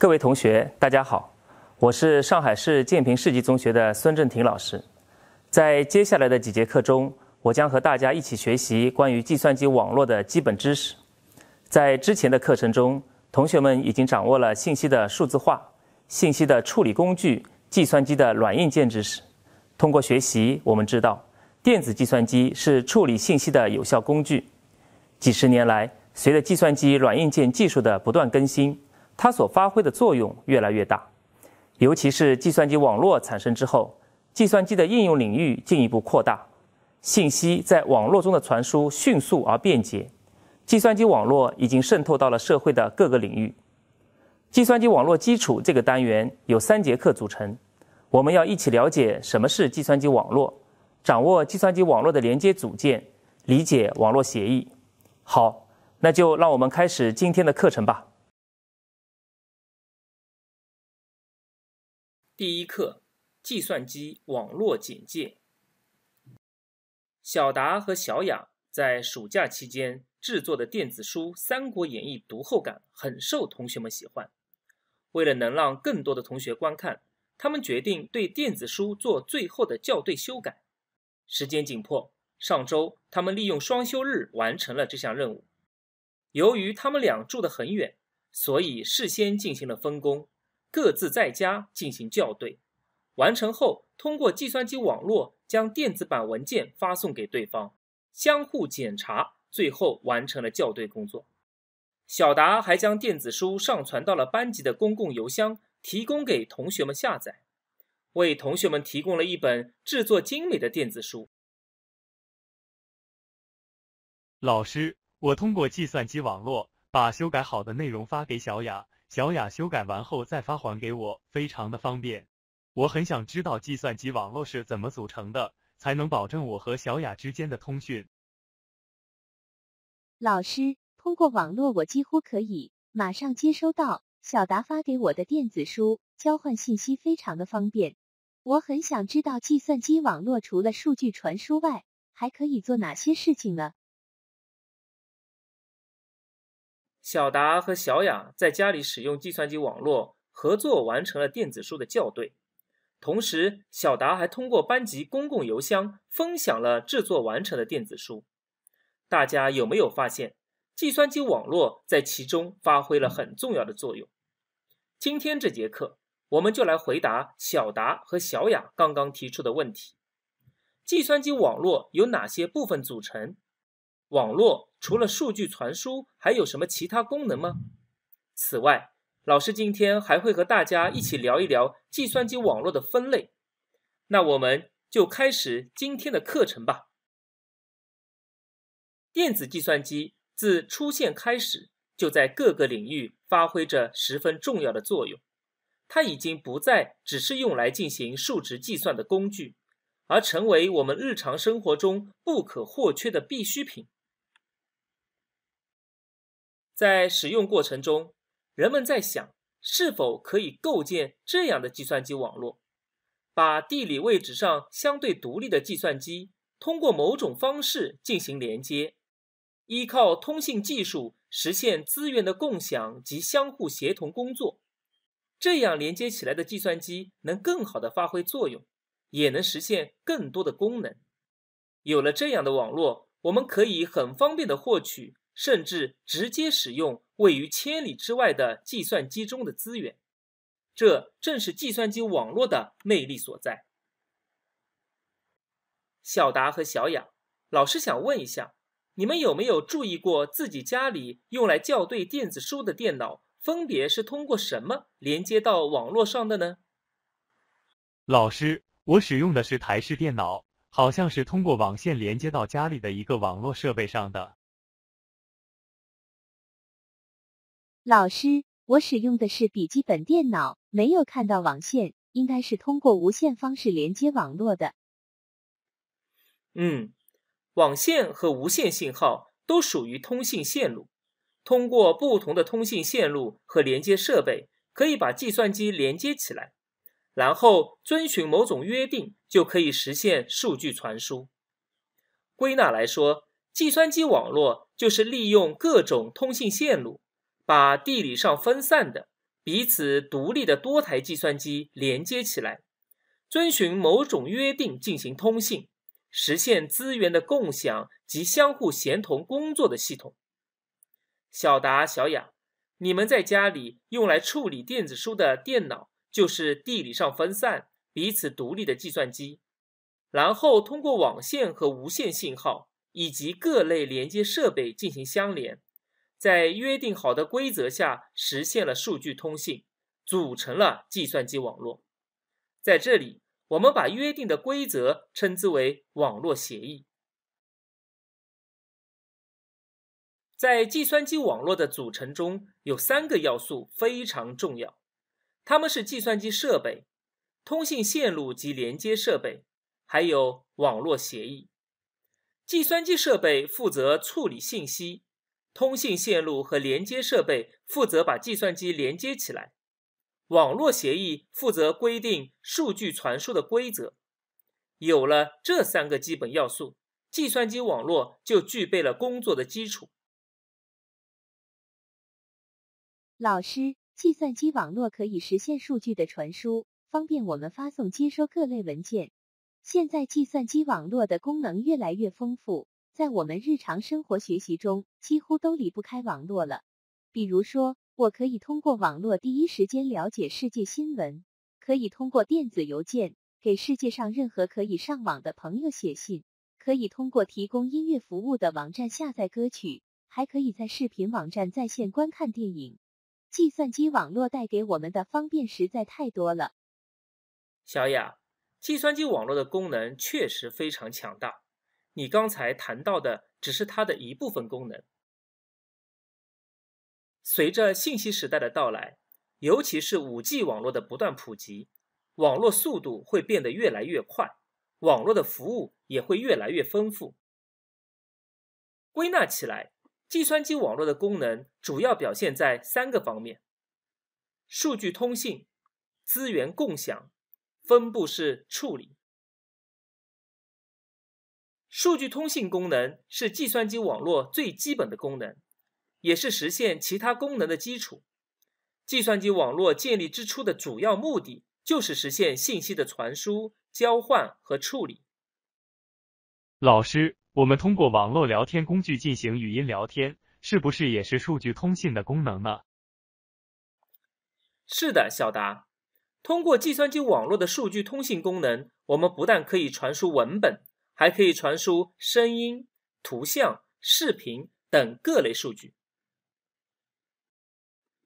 各位同学，大家好，我是上海市建平世纪中学的孙振庭老师。在接下来的几节课中，我将和大家一起学习关于计算机网络的基本知识。在之前的课程中，同学们已经掌握了信息的数字化、信息的处理工具、计算机的软硬件知识。通过学习，我们知道，电子计算机是处理信息的有效工具。几十年来，随着计算机软硬件技术的不断更新。它所发挥的作用越来越大，尤其是计算机网络产生之后，计算机的应用领域进一步扩大，信息在网络中的传输迅速而便捷，计算机网络已经渗透到了社会的各个领域。计算机网络基础这个单元有三节课组成，我们要一起了解什么是计算机网络，掌握计算机网络的连接组件，理解网络协议。好，那就让我们开始今天的课程吧。第一课，计算机网络简介。小达和小雅在暑假期间制作的电子书《三国演义》读后感很受同学们喜欢。为了能让更多的同学观看，他们决定对电子书做最后的校对修改。时间紧迫，上周他们利用双休日完成了这项任务。由于他们俩住得很远，所以事先进行了分工。各自在家进行校对，完成后通过计算机网络将电子版文件发送给对方，相互检查，最后完成了校对工作。小达还将电子书上传到了班级的公共邮箱，提供给同学们下载，为同学们提供了一本制作精美的电子书。老师，我通过计算机网络把修改好的内容发给小雅。小雅修改完后再发还给我，非常的方便。我很想知道计算机网络是怎么组成的，才能保证我和小雅之间的通讯。老师，通过网络我几乎可以马上接收到小达发给我的电子书，交换信息非常的方便。我很想知道计算机网络除了数据传输外，还可以做哪些事情呢？小达和小雅在家里使用计算机网络合作完成了电子书的校对，同时小达还通过班级公共邮箱分享了制作完成的电子书。大家有没有发现，计算机网络在其中发挥了很重要的作用？今天这节课，我们就来回答小达和小雅刚刚提出的问题：计算机网络由哪些部分组成？网络除了数据传输，还有什么其他功能吗？此外，老师今天还会和大家一起聊一聊计算机网络的分类。那我们就开始今天的课程吧。电子计算机自出现开始，就在各个领域发挥着十分重要的作用。它已经不再只是用来进行数值计算的工具，而成为我们日常生活中不可或缺的必需品。在使用过程中，人们在想，是否可以构建这样的计算机网络，把地理位置上相对独立的计算机通过某种方式进行连接，依靠通信技术实现资源的共享及相互协同工作。这样连接起来的计算机能更好地发挥作用，也能实现更多的功能。有了这样的网络，我们可以很方便地获取。甚至直接使用位于千里之外的计算机中的资源，这正是计算机网络的魅力所在。小达和小雅，老师想问一下，你们有没有注意过自己家里用来校对电子书的电脑，分别是通过什么连接到网络上的呢？老师，我使用的是台式电脑，好像是通过网线连接到家里的一个网络设备上的。老师，我使用的是笔记本电脑，没有看到网线，应该是通过无线方式连接网络的。嗯，网线和无线信号都属于通信线路，通过不同的通信线路和连接设备，可以把计算机连接起来，然后遵循某种约定，就可以实现数据传输。归纳来说，计算机网络就是利用各种通信线路。把地理上分散的、彼此独立的多台计算机连接起来，遵循某种约定进行通信，实现资源的共享及相互协同工作的系统。小达、小雅，你们在家里用来处理电子书的电脑就是地理上分散、彼此独立的计算机，然后通过网线和无线信号以及各类连接设备进行相连。在约定好的规则下，实现了数据通信，组成了计算机网络。在这里，我们把约定的规则称之为网络协议。在计算机网络的组成中，有三个要素非常重要，它们是计算机设备、通信线路及连接设备，还有网络协议。计算机设备负责处理信息。通信线路和连接设备负责把计算机连接起来，网络协议负责规定数据传输的规则。有了这三个基本要素，计算机网络就具备了工作的基础。老师，计算机网络可以实现数据的传输，方便我们发送、接收各类文件。现在，计算机网络的功能越来越丰富。在我们日常生活学习中，几乎都离不开网络了。比如说，我可以通过网络第一时间了解世界新闻，可以通过电子邮件给世界上任何可以上网的朋友写信，可以通过提供音乐服务的网站下载歌曲，还可以在视频网站在线观看电影。计算机网络带给我们的方便实在太多了。小雅，计算机网络的功能确实非常强大。你刚才谈到的只是它的一部分功能。随着信息时代的到来，尤其是五 G 网络的不断普及，网络速度会变得越来越快，网络的服务也会越来越丰富。归纳起来，计算机网络的功能主要表现在三个方面：数据通信、资源共享、分布式处理。数据通信功能是计算机网络最基本的功能，也是实现其他功能的基础。计算机网络建立之初的主要目的就是实现信息的传输、交换和处理。老师，我们通过网络聊天工具进行语音聊天，是不是也是数据通信的功能呢？是的，小达。通过计算机网络的数据通信功能，我们不但可以传输文本。还可以传输声音、图像、视频等各类数据。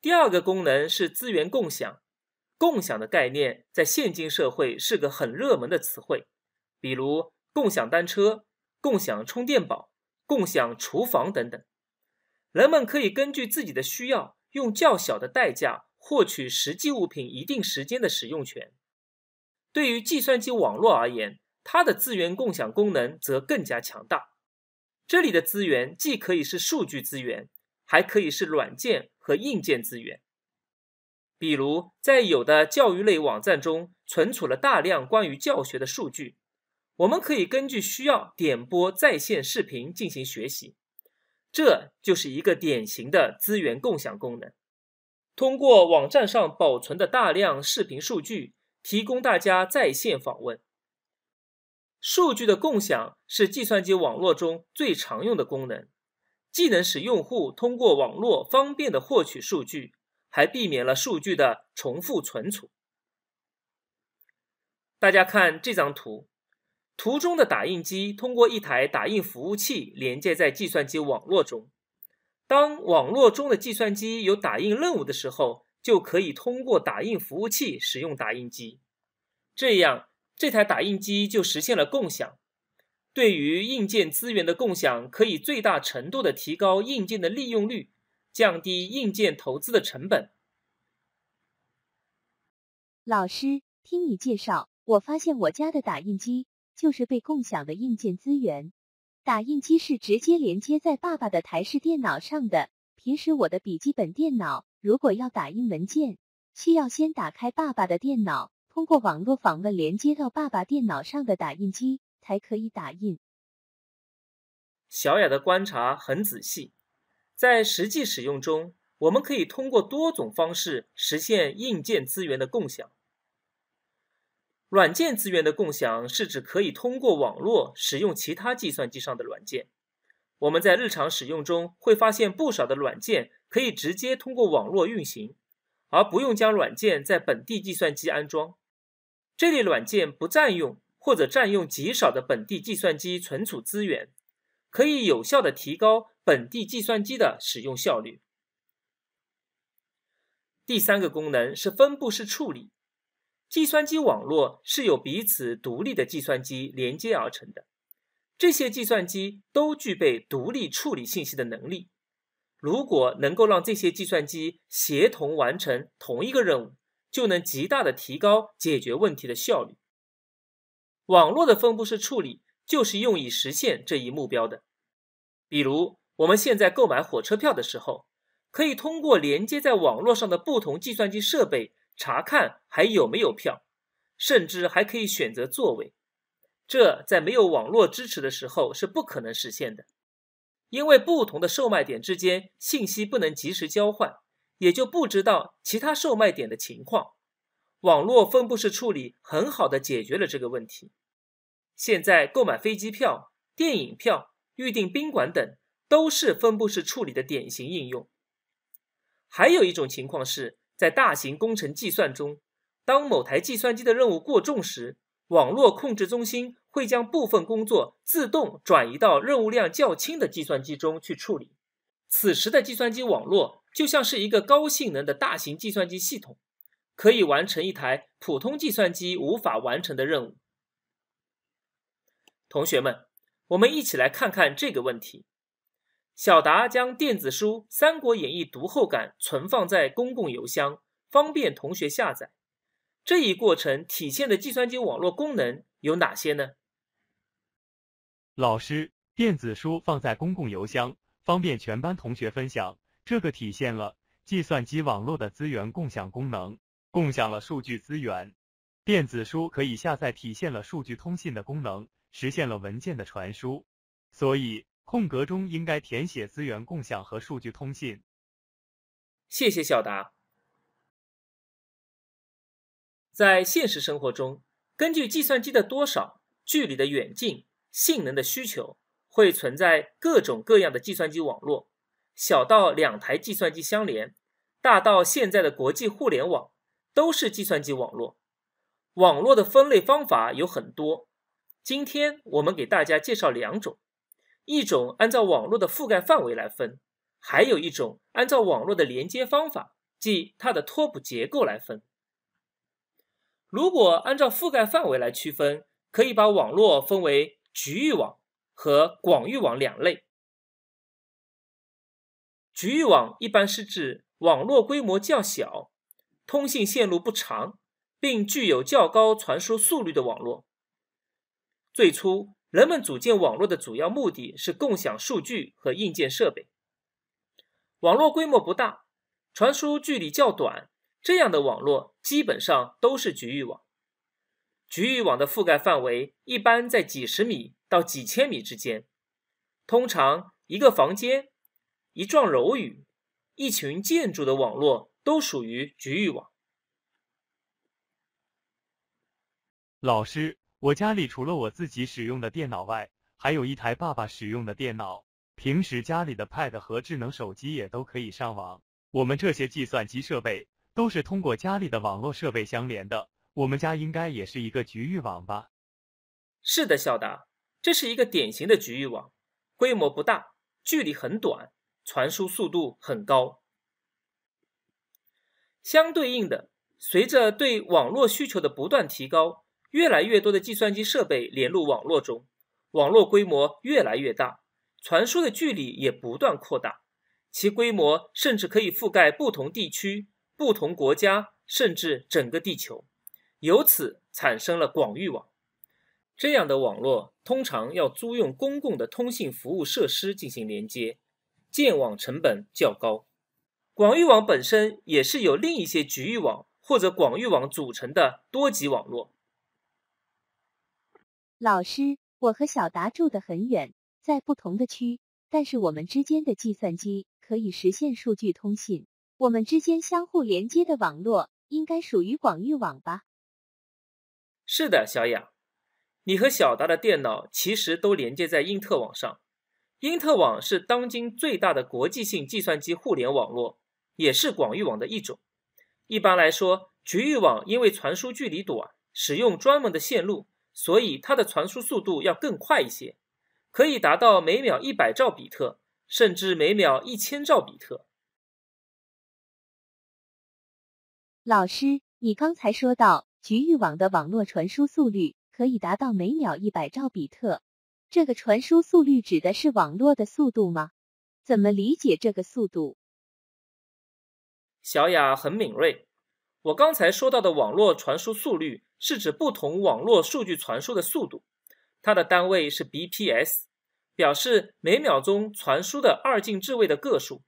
第二个功能是资源共享。共享的概念在现今社会是个很热门的词汇，比如共享单车、共享充电宝、共享厨房等等。人们可以根据自己的需要，用较小的代价获取实际物品一定时间的使用权。对于计算机网络而言，它的资源共享功能则更加强大。这里的资源既可以是数据资源，还可以是软件和硬件资源。比如，在有的教育类网站中，存储了大量关于教学的数据，我们可以根据需要点播在线视频进行学习。这就是一个典型的资源共享功能。通过网站上保存的大量视频数据，提供大家在线访问。数据的共享是计算机网络中最常用的功能，既能使用户通过网络方便的获取数据，还避免了数据的重复存储。大家看这张图，图中的打印机通过一台打印服务器连接在计算机网络中。当网络中的计算机有打印任务的时候，就可以通过打印服务器使用打印机，这样。这台打印机就实现了共享。对于硬件资源的共享，可以最大程度的提高硬件的利用率，降低硬件投资的成本。老师，听你介绍，我发现我家的打印机就是被共享的硬件资源。打印机是直接连接在爸爸的台式电脑上的。平时我的笔记本电脑如果要打印文件，需要先打开爸爸的电脑。通过网络访问连接到爸爸电脑上的打印机，才可以打印。小雅的观察很仔细。在实际使用中，我们可以通过多种方式实现硬件资源的共享。软件资源的共享是指可以通过网络使用其他计算机上的软件。我们在日常使用中会发现不少的软件可以直接通过网络运行，而不用将软件在本地计算机安装。这类软件不占用或者占用极少的本地计算机存储资源，可以有效的提高本地计算机的使用效率。第三个功能是分布式处理。计算机网络是由彼此独立的计算机连接而成的，这些计算机都具备独立处理信息的能力。如果能够让这些计算机协同完成同一个任务。就能极大的提高解决问题的效率。网络的分布式处理就是用以实现这一目标的。比如，我们现在购买火车票的时候，可以通过连接在网络上的不同计算机设备查看还有没有票，甚至还可以选择座位。这在没有网络支持的时候是不可能实现的，因为不同的售卖点之间信息不能及时交换。也就不知道其他售卖点的情况。网络分布式处理很好的解决了这个问题。现在购买飞机票、电影票、预订宾馆等都是分布式处理的典型应用。还有一种情况是在大型工程计算中，当某台计算机的任务过重时，网络控制中心会将部分工作自动转移到任务量较轻的计算机中去处理。此时的计算机网络。就像是一个高性能的大型计算机系统，可以完成一台普通计算机无法完成的任务。同学们，我们一起来看看这个问题：小达将电子书《三国演义》读后感存放在公共邮箱，方便同学下载。这一过程体现的计算机网络功能有哪些呢？老师，电子书放在公共邮箱，方便全班同学分享。这个体现了计算机网络的资源共享功能，共享了数据资源。电子书可以下载，体现了数据通信的功能，实现了文件的传输。所以，空格中应该填写资源共享和数据通信。谢谢小达。在现实生活中，根据计算机的多少、距离的远近、性能的需求，会存在各种各样的计算机网络。小到两台计算机相连，大到现在的国际互联网，都是计算机网络。网络的分类方法有很多，今天我们给大家介绍两种：一种按照网络的覆盖范围来分，还有一种按照网络的连接方法，即它的拓扑结构来分。如果按照覆盖范围来区分，可以把网络分为局域网和广域网两类。局域网一般是指网络规模较小、通信线路不长，并具有较高传输速率的网络。最初，人们组建网络的主要目的是共享数据和硬件设备。网络规模不大，传输距离较短，这样的网络基本上都是局域网。局域网的覆盖范围一般在几十米到几千米之间，通常一个房间。一幢楼宇、一群建筑的网络都属于局域网。老师，我家里除了我自己使用的电脑外，还有一台爸爸使用的电脑。平时家里的 Pad 和智能手机也都可以上网。我们这些计算机设备都是通过家里的网络设备相连的。我们家应该也是一个局域网吧？是的，小达，这是一个典型的局域网，规模不大，距离很短。传输速度很高。相对应的，随着对网络需求的不断提高，越来越多的计算机设备连入网络中，网络规模越来越大，传输的距离也不断扩大，其规模甚至可以覆盖不同地区、不同国家，甚至整个地球。由此产生了广域网。这样的网络通常要租用公共的通信服务设施进行连接。建网成本较高，广域网本身也是由另一些局域网或者广域网组成的多级网络。老师，我和小达住得很远，在不同的区，但是我们之间的计算机可以实现数据通信，我们之间相互连接的网络应该属于广域网吧？是的，小雅，你和小达的电脑其实都连接在因特网上。因特网是当今最大的国际性计算机互联网络，也是广域网的一种。一般来说，局域网因为传输距离短，使用专门的线路，所以它的传输速度要更快一些，可以达到每秒一百兆比特，甚至每秒一千兆比特。老师，你刚才说到局域网的网络传输速率可以达到每秒一百兆比特。这个传输速率指的是网络的速度吗？怎么理解这个速度？小雅很敏锐。我刚才说到的网络传输速率是指不同网络数据传输的速度，它的单位是 bps，表示每秒钟传输的二进制位的个数。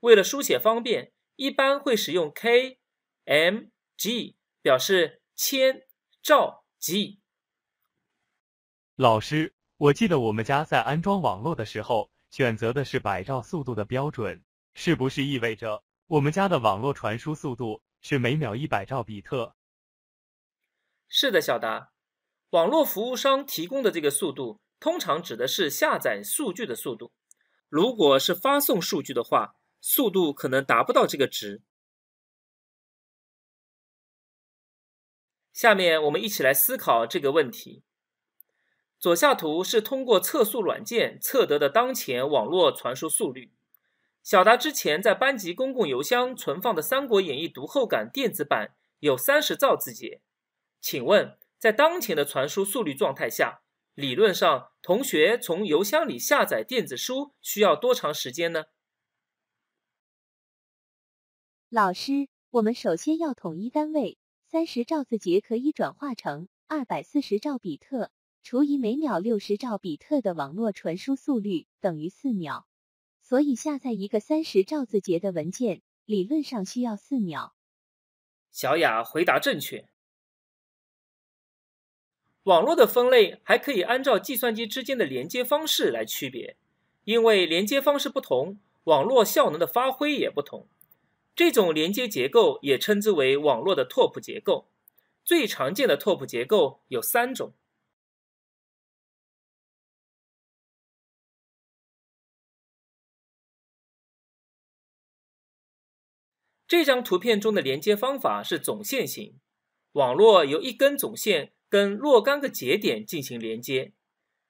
为了书写方便，一般会使用 k、m、g 表示千、兆、g 老师。我记得我们家在安装网络的时候选择的是百兆速度的标准，是不是意味着我们家的网络传输速度是每秒一百兆比特？是的，小达，网络服务商提供的这个速度通常指的是下载数据的速度，如果是发送数据的话，速度可能达不到这个值。下面我们一起来思考这个问题。左下图是通过测速软件测得的当前网络传输速率。小达之前在班级公共邮箱存放的《三国演义》读后感电子版有三十兆字节，请问在当前的传输速率状态下，理论上同学从邮箱里下载电子书需要多长时间呢？老师，我们首先要统一单位，三十兆字节可以转化成二百四十兆比特。除以每秒六十兆比特的网络传输速率等于四秒，所以下载一个三十兆字节的文件理论上需要四秒。小雅回答正确。网络的分类还可以按照计算机之间的连接方式来区别，因为连接方式不同，网络效能的发挥也不同。这种连接结构也称之为网络的拓扑结构。最常见的拓扑结构有三种。这张图片中的连接方法是总线型网络，由一根总线跟若干个节点进行连接。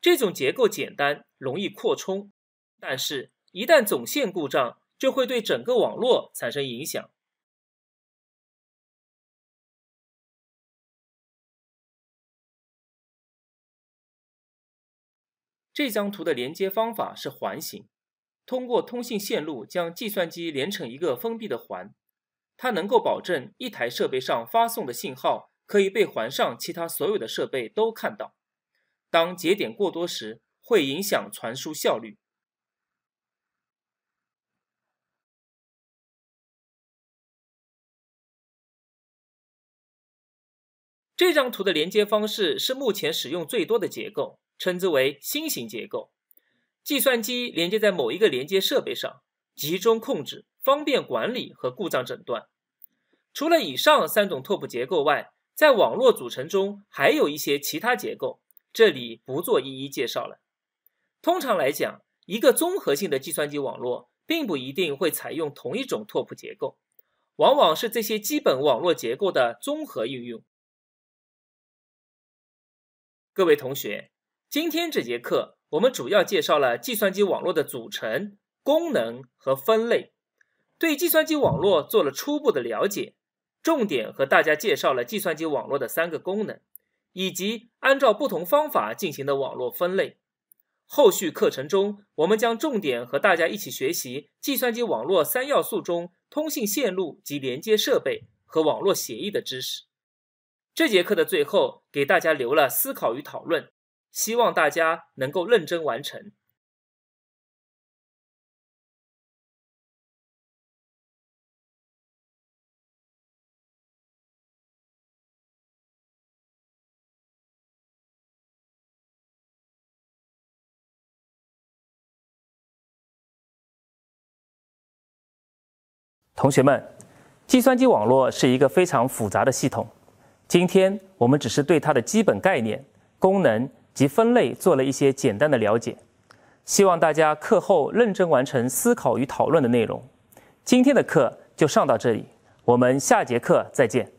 这种结构简单，容易扩充，但是，一旦总线故障，就会对整个网络产生影响。这张图的连接方法是环形，通过通信线路将计算机连成一个封闭的环。它能够保证一台设备上发送的信号可以被环上其他所有的设备都看到。当节点过多时，会影响传输效率。这张图的连接方式是目前使用最多的结构，称之为星型结构。计算机连接在某一个连接设备上，集中控制。方便管理和故障诊断。除了以上三种拓扑结构外，在网络组成中还有一些其他结构，这里不做一一介绍了。通常来讲，一个综合性的计算机网络并不一定会采用同一种拓扑结构，往往是这些基本网络结构的综合运用。各位同学，今天这节课我们主要介绍了计算机网络的组成、功能和分类。对计算机网络做了初步的了解，重点和大家介绍了计算机网络的三个功能，以及按照不同方法进行的网络分类。后续课程中，我们将重点和大家一起学习计算机网络三要素中通信线路及连接设备和网络协议的知识。这节课的最后给大家留了思考与讨论，希望大家能够认真完成。同学们，计算机网络是一个非常复杂的系统。今天我们只是对它的基本概念、功能及分类做了一些简单的了解，希望大家课后认真完成思考与讨论的内容。今天的课就上到这里，我们下节课再见。